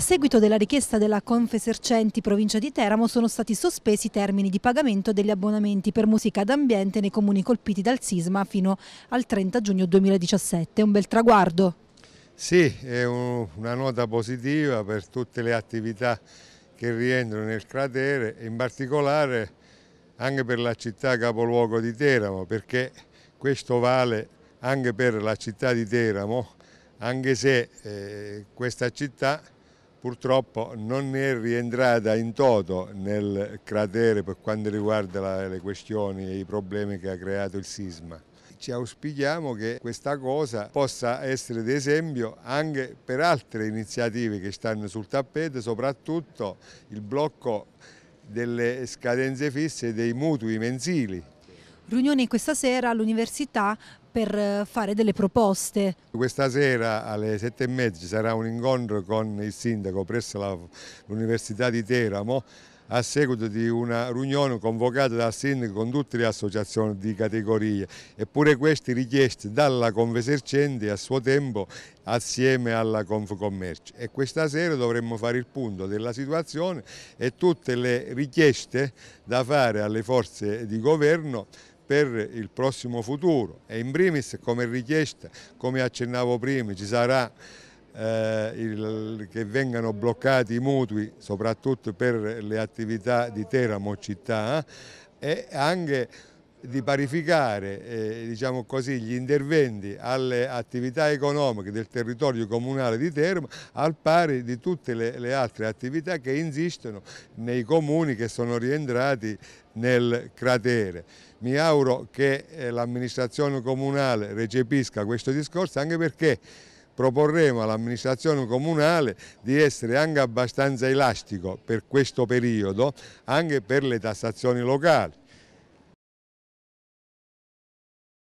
A seguito della richiesta della Confesercenti provincia di Teramo sono stati sospesi i termini di pagamento degli abbonamenti per musica d'ambiente nei comuni colpiti dal sisma fino al 30 giugno 2017. Un bel traguardo. Sì, è un, una nota positiva per tutte le attività che rientrano nel cratere, in particolare anche per la città capoluogo di Teramo, perché questo vale anche per la città di Teramo, anche se eh, questa città purtroppo non è rientrata in toto nel cratere per quanto riguarda la, le questioni e i problemi che ha creato il sisma. Ci auspichiamo che questa cosa possa essere d'esempio anche per altre iniziative che stanno sul tappeto, soprattutto il blocco delle scadenze fisse e dei mutui mensili. Riunione questa sera all'università per eh, fare delle proposte. Questa sera alle sette e mezza ci sarà un incontro con il sindaco presso l'Università di Teramo a seguito di una riunione convocata dal sindaco con tutte le associazioni di categoria, eppure queste richieste dalla Confesercente a suo tempo assieme alla Confcommercio e questa sera dovremmo fare il punto della situazione e tutte le richieste da fare alle forze di governo per il prossimo futuro e in primis come richiesta, come accennavo prima, ci sarà eh, il, che vengano bloccati i mutui soprattutto per le attività di Teramo città eh, e anche di parificare eh, diciamo così, gli interventi alle attività economiche del territorio comunale di Teramo al pari di tutte le, le altre attività che insistono nei comuni che sono rientrati nel cratere. Mi auguro che eh, l'amministrazione comunale recepisca questo discorso anche perché proporremo all'amministrazione comunale di essere anche abbastanza elastico per questo periodo, anche per le tassazioni locali.